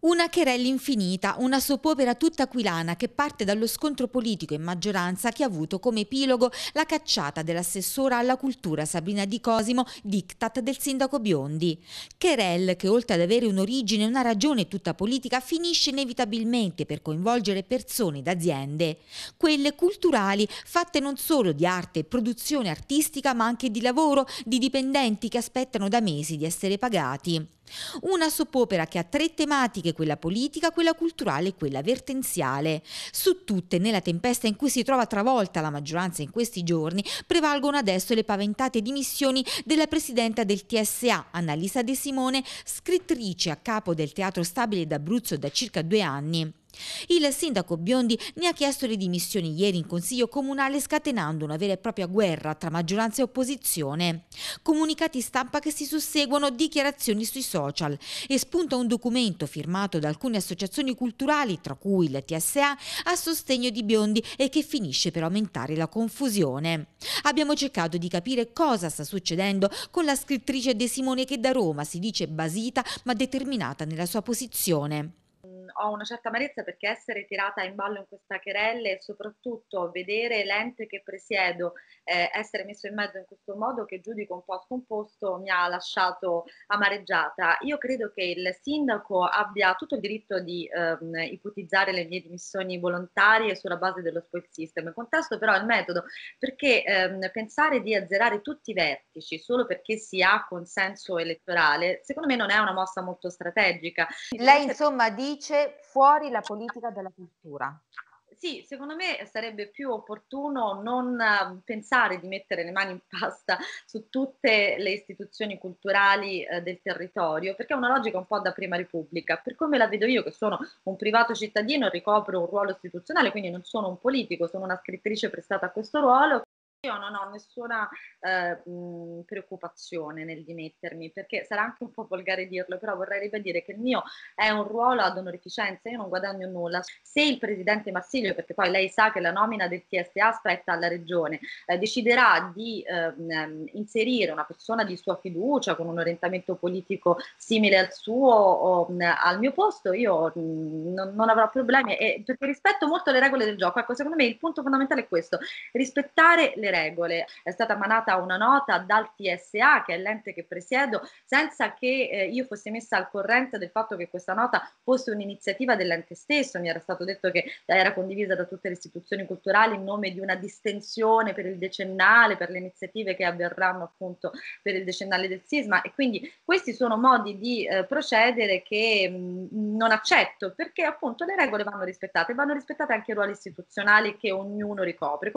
Una querella infinita, una sopopera tutta aquilana che parte dallo scontro politico in maggioranza che ha avuto come epilogo la cacciata dell'assessora alla cultura Sabrina Di Cosimo, diktat del sindaco Biondi. Querel, che oltre ad avere un'origine e una ragione tutta politica, finisce inevitabilmente per coinvolgere persone ed aziende. Quelle culturali, fatte non solo di arte e produzione artistica, ma anche di lavoro, di dipendenti che aspettano da mesi di essere pagati. Una soppopera che ha tre tematiche, quella politica, quella culturale e quella vertenziale. Su tutte, nella tempesta in cui si trova travolta la maggioranza in questi giorni, prevalgono adesso le paventate dimissioni della presidenta del TSA, Annalisa De Simone, scrittrice a capo del Teatro Stabile d'Abruzzo da circa due anni. Il sindaco Biondi ne ha chiesto le dimissioni ieri in Consiglio Comunale scatenando una vera e propria guerra tra maggioranza e opposizione. Comunicati stampa che si susseguono dichiarazioni sui social e spunta un documento firmato da alcune associazioni culturali, tra cui il TSA, a sostegno di Biondi e che finisce per aumentare la confusione. Abbiamo cercato di capire cosa sta succedendo con la scrittrice De Simone che da Roma si dice basita ma determinata nella sua posizione ho una certa amarezza perché essere tirata in ballo in questa querelle e soprattutto vedere l'ente che presiedo eh, essere messo in mezzo in questo modo che giudico un po' scomposto mi ha lasciato amareggiata. Io credo che il sindaco abbia tutto il diritto di ehm, ipotizzare le mie dimissioni volontarie sulla base dello spoil system, contesto però il metodo perché ehm, pensare di azzerare tutti i vertici solo perché si ha consenso elettorale secondo me non è una mossa molto strategica. Lei insomma dice togliere fuori la politica della cultura? Sì, secondo me sarebbe più opportuno non ehm, pensare di mettere le mani in pasta su tutte le istituzioni culturali eh, del territorio, perché è una logica un po' da prima repubblica. Per come la vedo io, che sono un privato cittadino, ricopro un ruolo istituzionale, quindi non sono un politico, sono una scrittrice prestata a questo ruolo. Io non ho nessuna eh, preoccupazione nel dimettermi, perché sarà anche un po' volgare dirlo, però vorrei ribadire che il mio è un ruolo ad onorificenza, io non guadagno nulla. Se il presidente Marsilio, perché poi lei sa che la nomina del TSA spetta alla regione, eh, deciderà di eh, inserire una persona di sua fiducia con un orientamento politico simile al suo o mh, al mio posto, io mh, non, non, avrò problemi, e, perché rispetto molto le regole del gioco. Ecco, secondo me il punto fondamentale è questo, rispettare le delle regole. È stata emanata una nota dal TSA, che è l'ente che presiedo, senza che eh, io fossi messa al corrente del fatto che questa nota fosse un'iniziativa dell'ente stesso. Mi era stato detto che era condivisa da tutte le istituzioni culturali in nome di una distensione per il decennale, per le iniziative che avverranno appunto per il decennale del sisma. E quindi questi sono modi di eh, procedere che mh, mm, non accetto perché appunto le regole vanno rispettate, vanno rispettate anche i ruoli istituzionali che ognuno ricopre.